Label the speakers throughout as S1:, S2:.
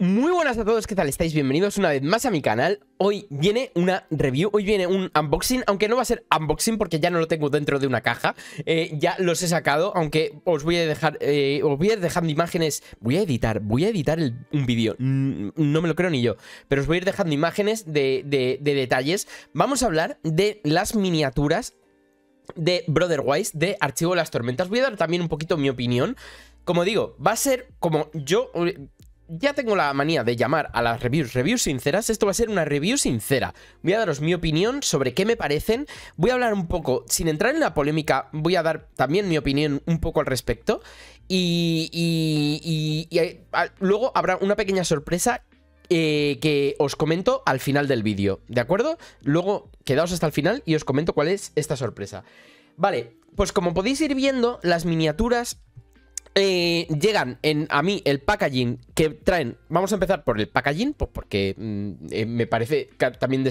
S1: Muy buenas a todos, ¿qué tal estáis? Bienvenidos una vez más a mi canal Hoy viene una review, hoy viene un unboxing Aunque no va a ser unboxing porque ya no lo tengo dentro de una caja eh, Ya los he sacado, aunque os voy a dejar eh, Os voy a ir dejando imágenes Voy a editar, voy a editar un vídeo mm, No me lo creo ni yo Pero os voy a ir dejando imágenes de, de detalles Vamos a hablar de las miniaturas de Brotherwise de Archivo de las Tormentas Voy a dar también un poquito mi opinión como digo, va a ser como yo ya tengo la manía de llamar a las reviews reviews sinceras. Esto va a ser una review sincera. Voy a daros mi opinión sobre qué me parecen. Voy a hablar un poco, sin entrar en la polémica, voy a dar también mi opinión un poco al respecto. Y, eh, luego habrá una pequeña sorpresa eh, que os comento al final del vídeo, ¿de acuerdo? Luego quedaos hasta el final y os comento cuál es esta sorpresa. Vale, pues como podéis ir viendo, las miniaturas eh, llegan en, a mí el packaging que traen. Vamos a empezar por el packaging, porque mm, eh, me parece también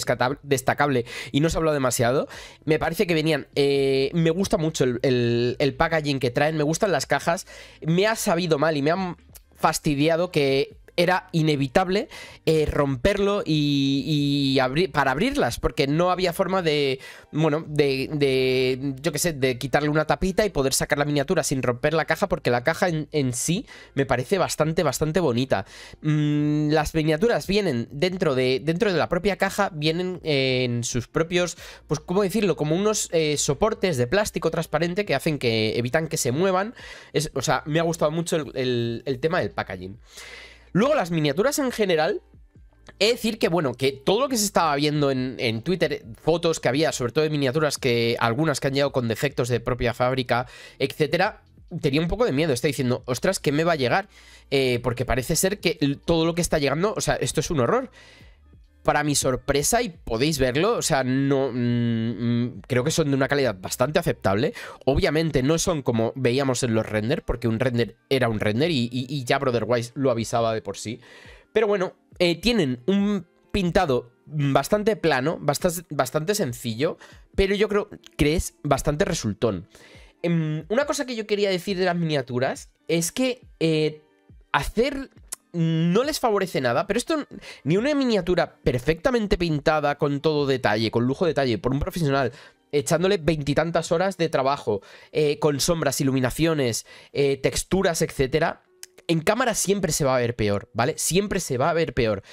S1: destacable y no se ha hablado demasiado. Me parece que venían. Eh, me gusta mucho el, el packaging que traen, me gustan las cajas. Me ha sabido mal y me han fastidiado que era inevitable eh, romperlo y, y para abrirlas, porque no había forma de, bueno, de, yo qué sé, de quitarle una tapita y poder sacar la miniatura sin romper la caja, porque la caja en, sí me parece bastante, bastante bonita. Mm, las miniaturas vienen dentro de, dentro de la propia caja, vienen en sus propios, pues, ¿cómo decirlo? Como unos eh, soportes de plástico transparente que hacen que evitan que se muevan. o sea, me ha gustado mucho el tema del packaging. Luego, las miniaturas en general. He decir que, bueno, que todo lo que se estaba viendo en, Twitter, fotos que había, sobre todo de miniaturas que algunas que han llegado con defectos de propia fábrica, etcétera, tenía un poco de miedo. Está diciendo, ostras, ¿qué me va a llegar? Eh, porque parece ser que todo lo que está llegando, o sea, esto es un horror para mi sorpresa, y podéis verlo, o sea, no mm, mm, creo que son de una calidad bastante aceptable. Obviamente no son como veíamos en los render, porque un render era un render y, ya Brotherwise lo avisaba de por sí. Pero bueno, eh, tienen un pintado bastante plano, bastante, sencillo, pero yo creo que es bastante resultón. Em, una cosa que yo quería decir de las miniaturas es que eh, hacer no les favorece nada, pero esto ni una miniatura perfectamente pintada con todo detalle, con lujo detalle, por un profesional, echándole veintitantas horas de trabajo, eh, con sombras, iluminaciones, eh, texturas, etc. En cámara siempre se va a ver peor, ¿vale? Siempre se va a ver peor.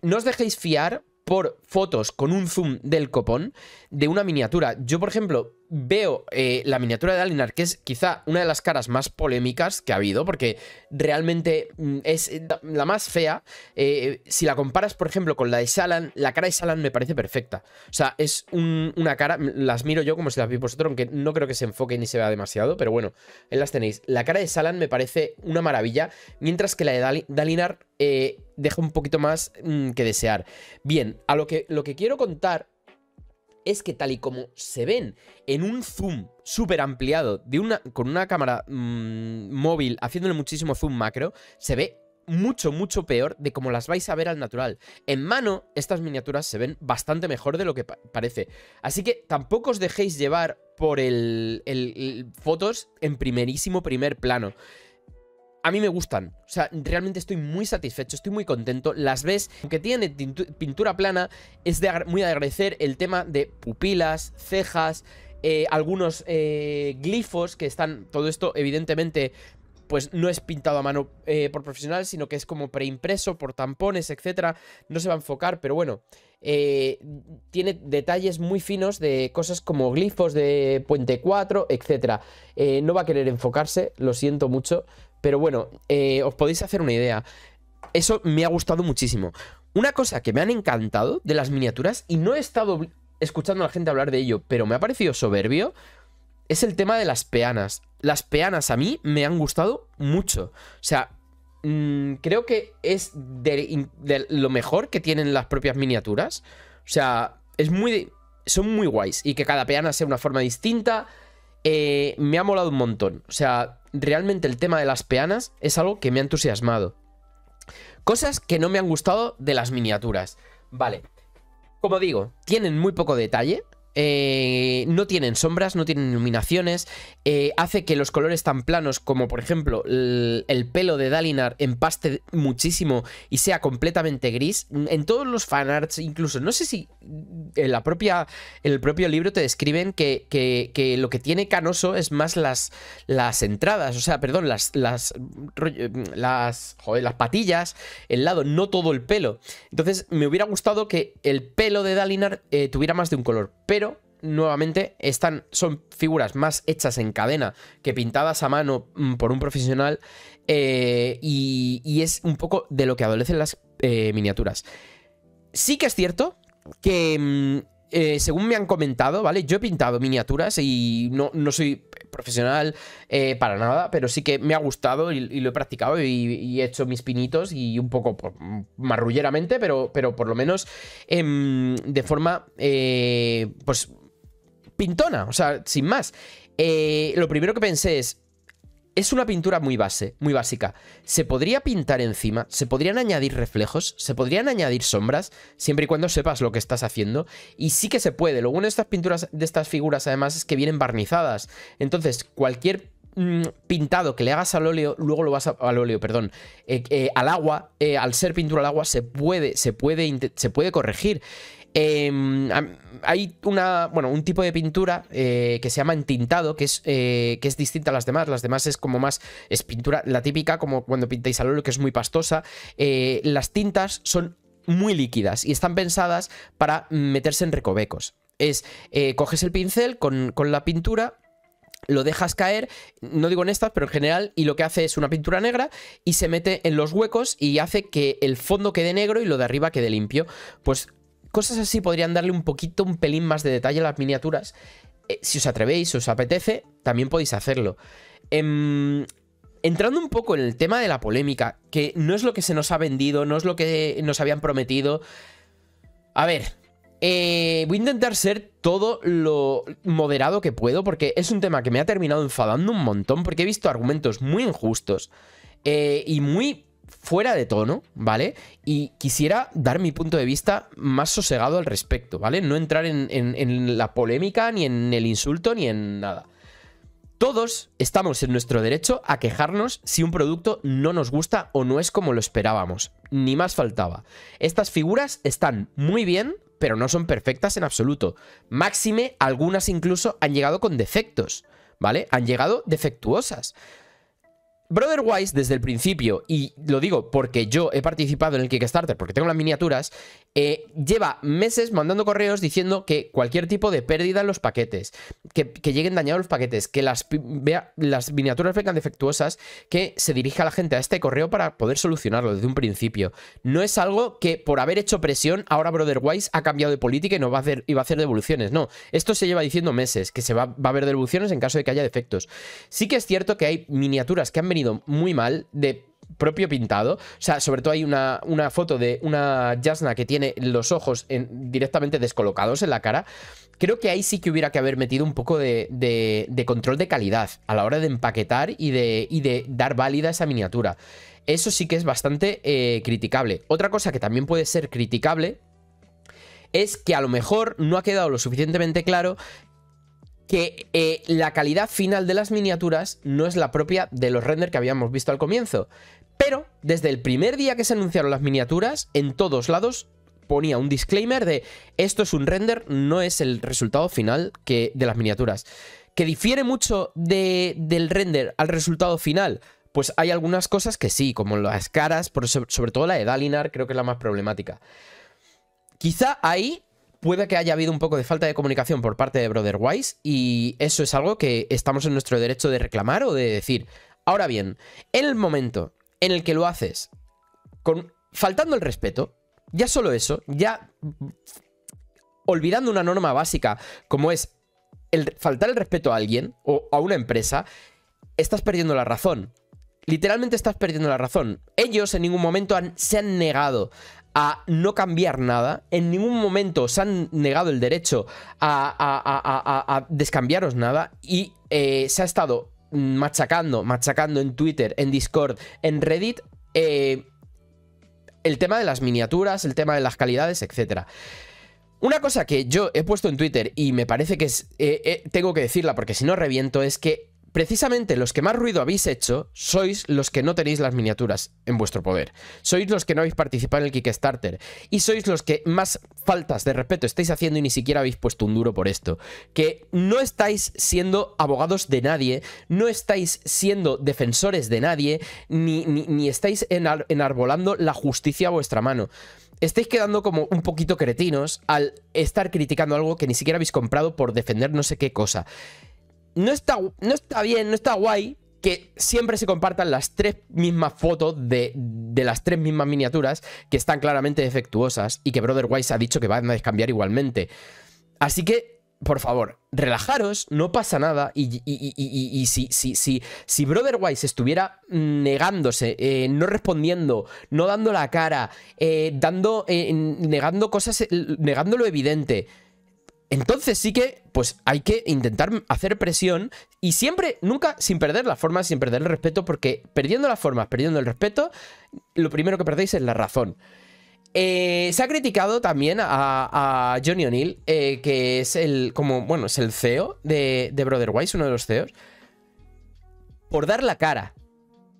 S1: No os dejéis fiar por fotos con un zoom del copón de una miniatura. Yo, por ejemplo, veo eh, la miniatura de Dalinar, que es quizá una de las caras más polémicas que ha habido, porque realmente mm, es la más fea. Eh, si la comparas, por ejemplo, con la de Shalan, la cara de Salan me parece perfecta. O sea, es una cara, las miro yo como si las vi vosotros, aunque no creo que se enfoque ni se vea demasiado, pero bueno, las tenéis. La cara de Salan me parece una maravilla, mientras que la de Dalinar eh, deja un poquito más mm, que desear. Bien, a lo que, lo que quiero contar es que tal y como se ven en un zoom súper ampliado de una, con una cámara mm, móvil haciéndole muchísimo zoom macro, se ve mucho, mucho peor de como las vais a ver al natural. En mano, estas miniaturas se ven bastante mejor de lo que parece. Así que tampoco os dejéis llevar por el, el, fotos en primerísimo primer plano a mí me gustan. O sea, realmente estoy muy satisfecho, estoy muy contento. Las ves, aunque tiene pintura plana, es de muy agradecer el tema de pupilas, cejas, eh, algunos eh, glifos que están. Todo esto, evidentemente, pues no es pintado a mano eh, por profesional, sino que es como preimpreso por tampones, etcétera. No se va a enfocar, pero bueno. tiene detalles muy finos de cosas como glifos de Puente 4, etc. no va a querer enfocarse, lo siento mucho, pero bueno, eh, os podéis hacer una idea. Eso me ha gustado muchísimo. Una cosa que me han encantado de las miniaturas, y no he estado escuchando a la gente hablar de ello, pero me ha parecido soberbio, es el tema de las peanas. Las peanas a mí me han gustado mucho. O sea, mm, creo que es de, lo mejor que tienen las propias miniaturas. O sea, es muy, son muy guays. Y que cada peana sea una forma distinta, eh, me ha molado un montón. O sea, realmente el tema de las peanas es algo que me ha entusiasmado. Cosas que no me han gustado de las miniaturas. Vale. Como digo, tienen muy poco detalle. Eh, no tienen sombras, no tienen iluminaciones, eh, hace que los colores tan planos como por ejemplo el, pelo de Dalinar empaste muchísimo y sea completamente gris. En todos los fanarts, incluso, no sé si en, la propia, el propio libro te describen que, lo que tiene canoso es más las, las entradas, o sea, perdón, las, las, las, las patillas, el lado, no todo el pelo. Entonces me hubiera gustado que el pelo de Dalinar eh, tuviera más de un color, pero nuevamente están, son figuras más hechas en cadena que pintadas a mano mm, por un profesional eh, y, es un poco de lo que adolecen las eh, miniaturas. Sí que es cierto que, mm, eh, según me han comentado, ¿vale? Yo he pintado miniaturas y no, soy profesional para nada, pero sí que me ha gustado y, lo he practicado y, he hecho mis pinitos y un poco pues, marrulleramente, pero, pero por lo menos em, de forma pues pintona, o sea, sin más. Eh, lo primero que pensé es, es una pintura muy base, muy básica. Se podría pintar encima, se podrían añadir reflejos, se podrían añadir sombras, siempre y cuando sepas lo que estás haciendo. Y sí que se puede. Lo bueno de estas pinturas, de estas figuras, además, es que vienen barnizadas. Entonces, cualquier Mm, pintado que le hagas al óleo, luego lo vas al óleo, perdón, eh, eh, al agua, eh, al ser pintura al agua, se puede, se puede, se puede corregir. Em, hay una, bueno, un tipo de pintura que se llama entintado, que es, que es distinta a las demás. Las demás es como más, es pintura, la típica, como cuando pintáis al óleo, que es muy pastosa. las tintas son muy líquidas y están pensadas para meterse en recovecos. Es, coges el pincel con, con la pintura, lo dejas caer, no digo en estas, pero en general, y lo que hace es una pintura negra y se mete en los huecos y hace que el fondo quede negro y lo de arriba quede limpio. Pues cosas así podrían darle un poquito, un pelín más de detalle a las miniaturas. Eh, si os atrevéis, os apetece, también podéis hacerlo. Em, entrando un poco en el tema de la polémica, que no es lo que se nos ha vendido, no es lo que nos habían prometido. A ver, eh, voy a intentar ser todo lo moderado que puedo porque es un tema que me ha terminado enfadando un montón porque he visto argumentos muy injustos eh, y muy fuera de tono, ¿vale? Y quisiera dar mi punto de vista más sosegado al respecto, ¿vale? No entrar en la polémica, ni en el insulto, ni en nada. Todos estamos en nuestro derecho a quejarnos si un producto no nos gusta o no es como lo esperábamos. Ni más faltaba. Estas figuras están muy bien, pero no son perfectas en absoluto. Máxime, algunas incluso han llegado con defectos, ¿vale? Han llegado defectuosas. Brotherwise, desde el principio, y lo digo porque yo he participado en el Kickstarter, porque tengo las miniaturas, eh, lleva meses mandando correos diciendo que cualquier tipo de pérdida en los paquetes, que, lleguen dañados los paquetes, que las, las miniaturas vengan defectuosas, que se dirija la gente a este correo para poder solucionarlo desde un principio. No es algo que por haber hecho presión, ahora Brotherwise ha cambiado de política y no va a hacer, y va a hacer devoluciones. No, esto se lleva diciendo meses, que se va, va a haber devoluciones en caso de que haya defectos. Sí que es cierto que hay miniaturas que han venido muy mal de propio pintado. O sea, sobre todo hay una, una foto de una Jasna que tiene los ojos directamente descolocados en la cara. Creo que ahí sí que hubiera que haber metido un poco de, control de calidad a la hora de empaquetar y de, de dar válida esa miniatura. Eso sí que es bastante eh, criticable. Otra cosa que también puede ser criticable es que a lo mejor no ha quedado lo suficientemente claro que eh, la calidad final de las miniaturas no es la propia de los renders que habíamos visto al comienzo. Pero desde el primer día que se anunciaron las miniaturas, en todos lados ponía un disclaimer de esto es un render, no es el resultado final que, de las miniaturas. ¿Que difiere mucho del render al resultado final? Pues hay algunas cosas que sí, como las caras, sobre, sobre todo la de Dalinar, creo que es la más problemática. Quizá ahí puede que haya habido un poco de falta de comunicación por parte de Brotherwise y eso es algo que estamos en nuestro derecho de reclamar o de decir. Ahora bien, en el momento en el que lo haces con, faltando el respeto, ya solo eso, ya olvidando una norma básica como es el faltar el respeto a alguien o a una empresa, estás perdiendo la razón. Literalmente estás perdiendo la razón. Ellos en ningún momento se han negado a no cambiar nada. En ningún momento os han negado el derecho a, descambiaros nada. Y eh, se ha estado machacando, machacando en Twitter, en Discord, en Reddit. Eh, el tema de las miniaturas, el tema de las calidades, etc. Una cosa que yo he puesto en Twitter y me parece que eh, tengo que decirla porque si no reviento es que precisamente los que más ruido habéis hecho sois los que no tenéis las miniaturas en vuestro poder. Sois los que no habéis participado en el Kickstarter. Y sois los que más faltas de respeto estáis haciendo y ni siquiera habéis puesto un duro por esto. Que no estáis siendo abogados de nadie, no estáis siendo defensores de nadie, ni, estáis enarbolando la justicia a vuestra mano estáis quedando como un poquito cretinos al estar criticando algo que ni siquiera habéis comprado por defender no sé qué cosa no está, no está bien, no está guay que siempre se compartan las tres mismas fotos de, las tres mismas miniaturas que están claramente defectuosas y que Brother ha dicho que van a descambiar igualmente. Así que, por favor, relajaros, no pasa nada. Y, y, y, y si, si, Brother estuviera negándose, eh, no respondiendo, no dando la cara, eh, dando, eh, negando cosas, negando lo evidente entonces sí que, pues hay que intentar hacer presión y siempre, nunca sin perder la forma, sin perder el respeto, porque perdiendo las formas, perdiendo el respeto, lo primero que perdéis es la razón. Eh, se ha criticado también a, Johnny O'Neill, eh, que es el, como, bueno, es el CEO de, de Brotherwise, uno de los CEOs, por dar la cara,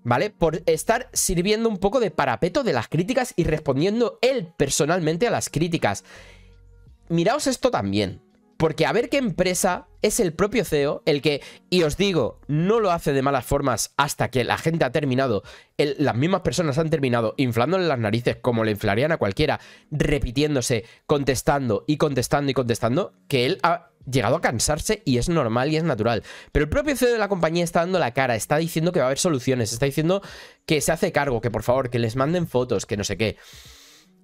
S1: ¿vale? Por estar sirviendo un poco de parapeto de las críticas y respondiendo él personalmente a las críticas. Miraos esto también. Porque a ver qué empresa es el propio CEO el que, y os digo, no lo hace de malas formas hasta que la gente ha terminado, las mismas personas han terminado inflándole las narices como le inflarían a cualquiera, repitiéndose, contestando y contestando y contestando, que él ha llegado a cansarse y es normal y es natural. Pero el propio CEO de la compañía está dando la cara, está diciendo que va a haber soluciones, está diciendo que se hace cargo, que por favor, que les manden fotos, que no sé qué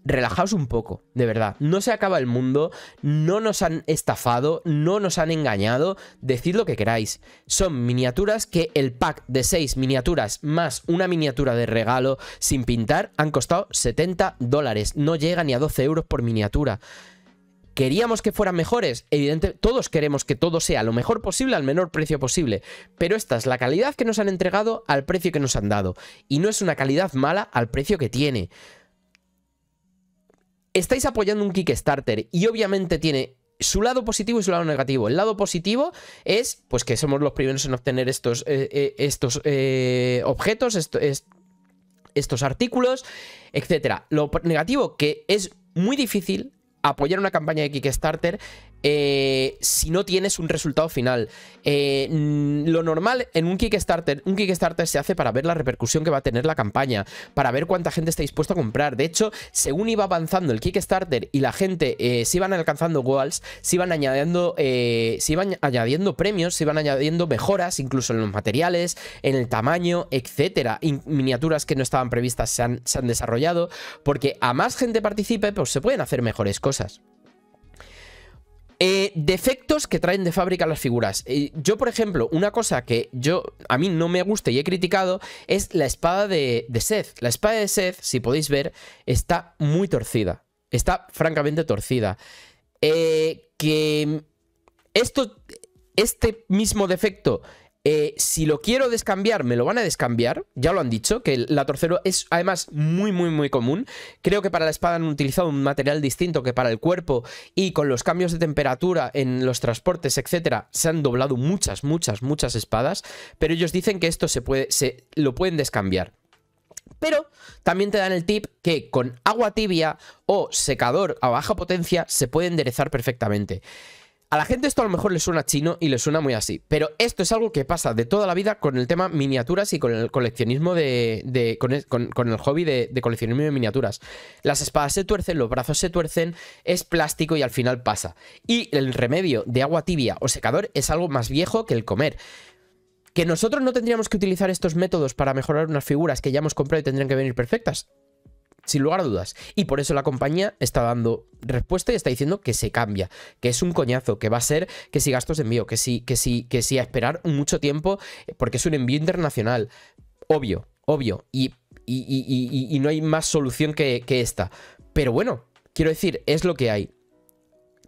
S1: relajaos un poco, de verdad. No se acaba el mundo, no nos han estafado, no nos han engañado, decid lo que queráis. Son miniaturas que el pack de 6 miniaturas más una miniatura de regalo sin pintar han costado 70 dólares, no llega ni a 12 euros por miniatura. ¿Queríamos que fueran mejores? Evidente, todos queremos que todo sea lo mejor posible al menor precio posible, pero esta es la calidad que nos han entregado al precio que nos han dado, y no es una calidad mala al precio que tiene estáis apoyando un Kickstarter y obviamente tiene su lado positivo y su lado negativo. El lado positivo es pues que somos los primeros en obtener estos, eh, eh, estos eh, objetos, estos artículos, etc. Lo negativo que es muy difícil apoyar una campaña de Kickstarter eh, si no tienes un resultado final. Eh, lo normal en un Kickstarter, un Kickstarter se hace para ver la repercusión que va a tener la campaña, para ver cuánta gente está dispuesta a comprar. De hecho, según iba avanzando el Kickstarter y la gente eh, se iban alcanzando goals, se iban añadiendo, se iban añadiendo premios, se iban añadiendo mejoras, incluso en los materiales, en el tamaño, etcétera. miniaturas que no estaban previstas se han desarrollado, porque a más gente participe, pues se pueden hacer mejores cosas. Eh, defectos que traen de fábrica las figuras. Eh, yo, por ejemplo, una cosa que yo a mí no me gusta y he criticado es la espada de, Seth. La espada de Seth, si podéis ver, está muy torcida. Está francamente torcida. Eh, que esto, este mismo defecto eh, si lo quiero descambiar, me lo van a descambiar. Ya lo han dicho, que la torcero es además muy, muy, muy común. Creo que para la espada han utilizado un material distinto que para el cuerpo y con los cambios de temperatura en los transportes, etcétera, se han doblado muchas, muchas, muchas espadas. Pero ellos dicen que esto se puede, se, lo pueden descambiar. Pero también te dan el tip que con agua tibia o secador a baja potencia se puede enderezar perfectamente. A la gente esto a lo mejor le suena chino y le suena muy así, pero esto es algo que pasa de toda la vida con el tema miniaturas y con el coleccionismo de... con, el, hobby de, de, coleccionismo de miniaturas. Las espadas se tuercen, los brazos se tuercen, es plástico y al final pasa. Y el remedio de agua tibia o secador es algo más viejo que el comer. Que nosotros no tendríamos que utilizar estos métodos para mejorar unas figuras que ya hemos comprado y tendrían que venir perfectas sin lugar a dudas. Y por eso la compañía está dando respuesta y está diciendo que se cambia, que es un coñazo, que va a ser que si gastos de envío, que si, que que a esperar mucho tiempo, eh, porque es un envío internacional. Obvio, obvio. Y, no hay más solución que, esta. Pero bueno, quiero decir, es lo que hay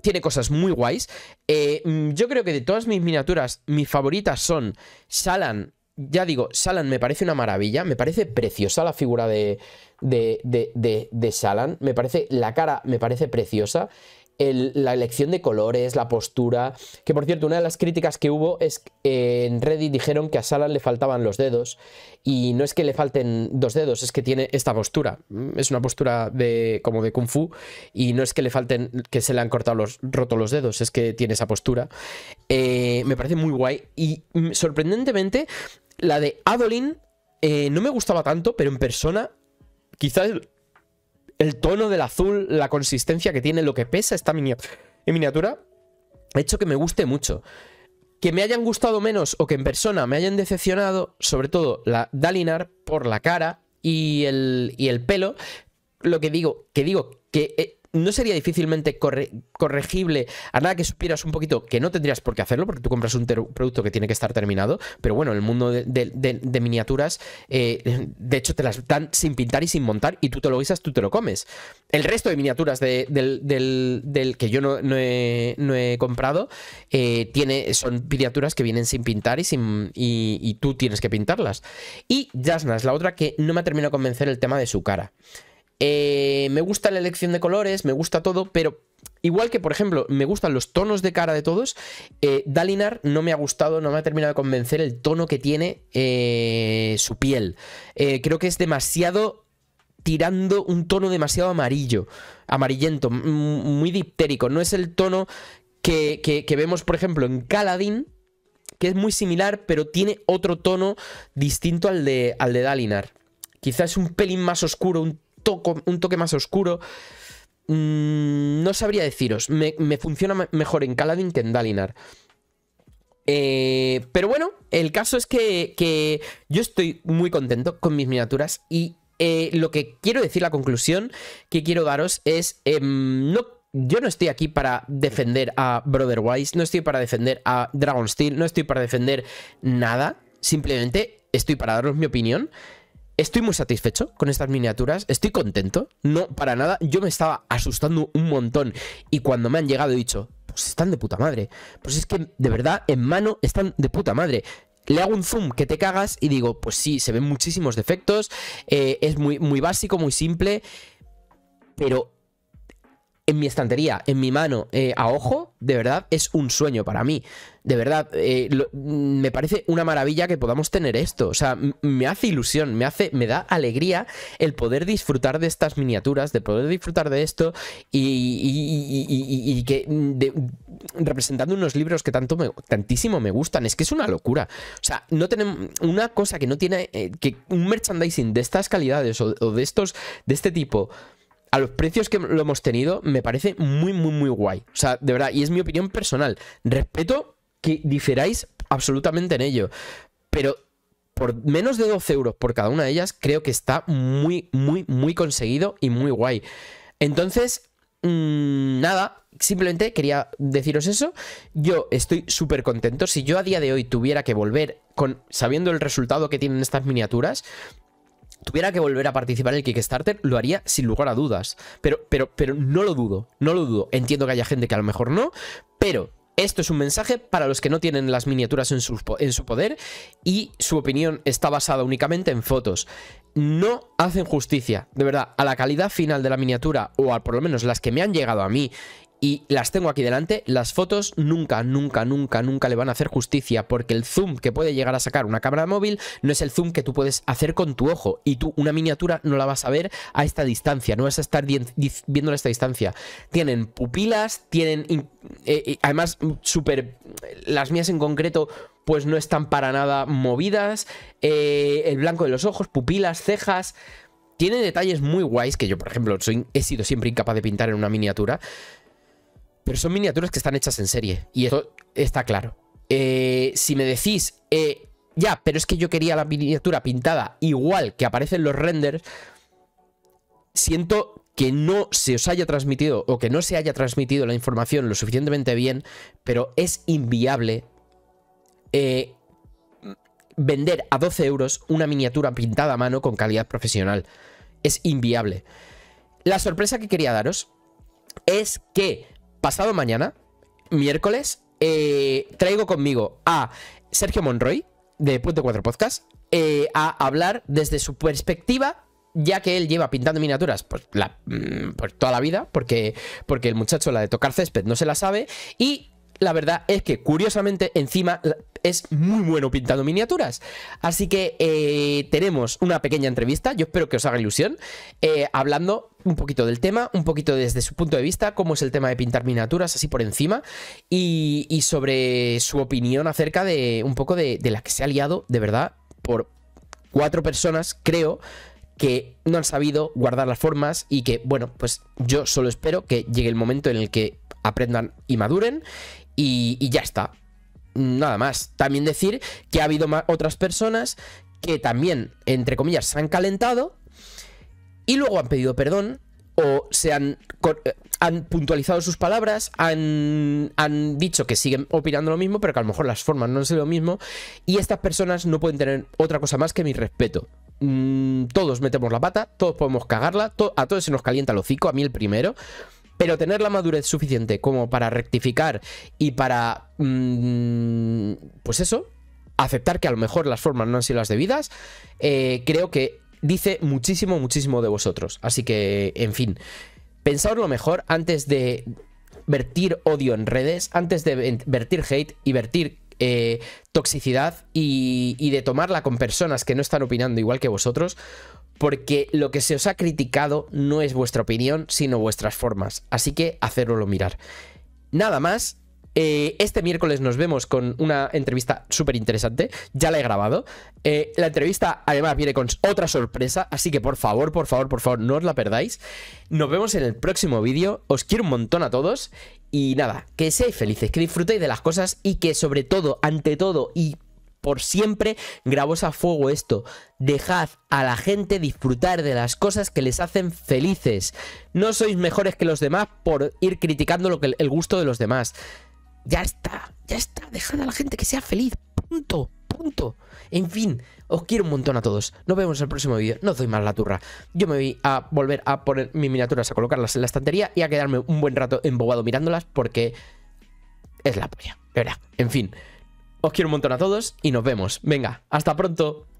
S1: tiene cosas muy guays. Eh, mm, yo creo que de todas mis miniaturas, mis favoritas son Shalan ya digo, Salan me parece una maravilla, me parece preciosa la figura de, de, de, de, Salan, me parece la cara, me parece preciosa la elección de colores, la postura. Que por cierto, una de las críticas que hubo es que en Reddit dijeron que a Salan le faltaban los dedos. Y no es que le falten dos dedos, es que tiene esta postura. Mm, es una postura de, como de Kung Fu. Y no es que le falten, que se le han cortado los, roto los dedos, es que tiene esa postura. Eh, me parece muy guay. Y mm, sorprendentemente, la de Adolin eh, no me gustaba tanto, pero en persona quizás el tono del azul, la consistencia que tiene, lo que pesa esta miniatura, he hecho que me guste mucho. Que me hayan gustado menos o que en persona me hayan decepcionado, sobre todo la Dalinar por la cara y el, y el pelo, lo que digo, que digo que eh, no sería difícilmente corregible a nada que supieras un poquito que no tendrías por qué hacerlo, porque tú compras un producto que tiene que estar terminado, pero bueno, el mundo de, miniaturas, eh, de hecho, te las dan sin pintar y sin montar, y tú te lo guisas, tú te lo comes. El resto de miniaturas del, que yo no, he, comprado eh, tiene, son miniaturas que vienen sin pintar y, sin, y, tú tienes que pintarlas. Y Jasna es la otra que no me ha terminado de convencer el tema de su cara. Eh, me gusta la elección de colores, me gusta todo, pero igual que, por ejemplo, me gustan los tonos de cara de todos, eh, Dalinar no me ha gustado, no me ha terminado de convencer el tono que tiene eh, su piel. creo que es demasiado tirando un tono demasiado amarillo, amarillento, muy diptérico. No es el tono que, vemos, por ejemplo, en Caladín, que es muy similar, pero tiene otro tono distinto al de, al de Dalinar. Quizás un pelín más oscuro, un un toque más oscuro. Mm, no sabría deciros. Me, funciona mejor en Kaladin que en Dalinar. Eh, pero bueno, el caso es que, yo estoy muy contento con mis miniaturas y eh, lo que quiero decir, la conclusión que quiero daros es, em, no, yo no estoy aquí para defender a Brotherwise, no estoy para defender a Dragonsteel, no estoy para defender nada, simplemente estoy para daros mi opinión Estoy muy satisfecho con estas miniaturas, estoy contento, no para nada, yo me estaba asustando un montón y cuando me han llegado he dicho, pues están de puta madre, pues es que de verdad en mano están de puta madre, le hago un zoom que te cagas y digo, pues sí, se ven muchísimos defectos, eh, es muy, muy básico, muy simple, pero en mi estantería, en mi mano, eh, a ojo, de verdad es un sueño para mí. De verdad, eh, me parece una maravilla que podamos tener esto. O sea, me hace ilusión, me hace, me da alegría el poder disfrutar de estas miniaturas, de poder disfrutar de esto y, que representando unos libros que tanto tantísimo me gustan. Es que es una locura. O sea, no tenemos una cosa que no tiene eh, que un merchandising de estas calidades o, o de estos de este tipo a los precios que lo hemos tenido, me parece muy, muy, muy guay. O sea, de verdad, y es mi opinión personal. Respeto que diferáis absolutamente en ello. Pero por menos de 12 euros por cada una de ellas, creo que está muy, muy, muy conseguido y muy guay. Entonces, mm, nada, simplemente quería deciros eso. Yo estoy súper contento. Si yo a día de hoy tuviera que volver con, sabiendo el resultado que tienen estas miniaturas, tuviera que volver a participar en el Kickstarter, lo haría sin lugar a dudas. Pero, pero, pero no lo dudo, no lo dudo. Entiendo que haya gente que a lo mejor no, pero esto es un mensaje para los que no tienen las miniaturas en su, en su poder y su opinión está basada únicamente en fotos. No hacen justicia, de verdad, a la calidad final de la miniatura, o a por lo menos las que me han llegado a mí y las tengo aquí delante, las fotos nunca, nunca, nunca, nunca le van a hacer justicia porque el zoom que puede llegar a sacar una cámara móvil no es el zoom que tú puedes hacer con tu ojo y tú una miniatura no la vas a ver a esta distancia, no vas a estar viéndola a esta distancia. Tienen pupilas, tienen... Eh, además, súper... Las mías en concreto pues no están para nada movidas, eh, el blanco de los ojos, pupilas, cejas... Tiene detalles muy guays que yo, por ejemplo, soy, he sido siempre incapaz de pintar en una miniatura. Pero son miniaturas que están hechas en serie. Y esto está claro. Eh, si me decís, eh, ya, pero es que yo quería la miniatura pintada igual que aparecen los renders, siento que no se os haya transmitido o que no se haya transmitido la información lo suficientemente bien, pero es inviable eh, vender a 12 euros una miniatura pintada a mano con calidad profesional. Es inviable. La sorpresa que quería daros es que pasado mañana, miércoles, eh, traigo conmigo a Sergio Monroy, de Punto 4 Podcast, eh, a hablar desde su perspectiva ya que él lleva pintando miniaturas pues, mm, por toda la vida, porque, porque el muchacho la de tocar césped no se la sabe, y la verdad es que curiosamente encima es muy bueno pintando miniaturas. Así que eh, tenemos una pequeña entrevista, yo espero que os haga ilusión, eh, hablando un poquito del tema, un poquito desde su punto de vista, cómo es el tema de pintar miniaturas así por encima y, sobre su opinión acerca de un poco de, la que se ha liado, de verdad, por cuatro personas, creo, que no han sabido guardar las formas y que, bueno, pues yo solo espero que llegue el momento en el que aprendan y maduren y ya está nada más. También decir que ha habido otras personas que también, entre comillas, se han calentado y luego han pedido perdón o se han, eh, puntualizado sus palabras, han, dicho que siguen opinando lo mismo, pero que a lo mejor las formas no son lo mismo y estas personas no pueden tener otra cosa más que mi respeto. Mm, todos metemos la pata, todos podemos cagarla, a todos se nos calienta el hocico, a mí el primero pero tener la madurez suficiente como para rectificar y para... Mm, pues eso, aceptar que a lo mejor las formas no han sido las debidas, eh, creo que dice muchísimo, muchísimo de vosotros. Así que, en fin, pensadlo lo mejor antes de vertir odio en redes, antes de vertir hate y vertir eh, toxicidad y de tomarla con personas que no están opinando igual que vosotros, porque lo que se os ha criticado no es vuestra opinión, sino vuestras formas. Así que hacéroslo mirar. Nada más. Eh, este miércoles nos vemos con una entrevista súper interesante. Ya la he grabado. Eh, la entrevista además viene con otra sorpresa. Así que por favor, por favor, por favor, no os la perdáis. Nos vemos en el próximo vídeo. Os quiero un montón a todos. Y nada, que seáis felices, que disfrutéis de las cosas y que sobre todo, ante todo y por siempre grabos a fuego esto. Dejad a la gente disfrutar de las cosas que les hacen felices. No sois mejores que los demás por ir criticando lo que, el gusto de los demás. Ya está, ya está. Dejad a la gente que sea feliz. Punto, punto. En fin, os quiero un montón a todos. Nos vemos en el próximo vídeo. No doy más la turra. Yo me voy a volver a poner mis miniaturas, a colocarlas en la estantería y a quedarme un buen rato embobado mirándolas porque es la polla. De verdad. En fin. Os quiero un montón a todos y nos vemos. Venga, hasta pronto.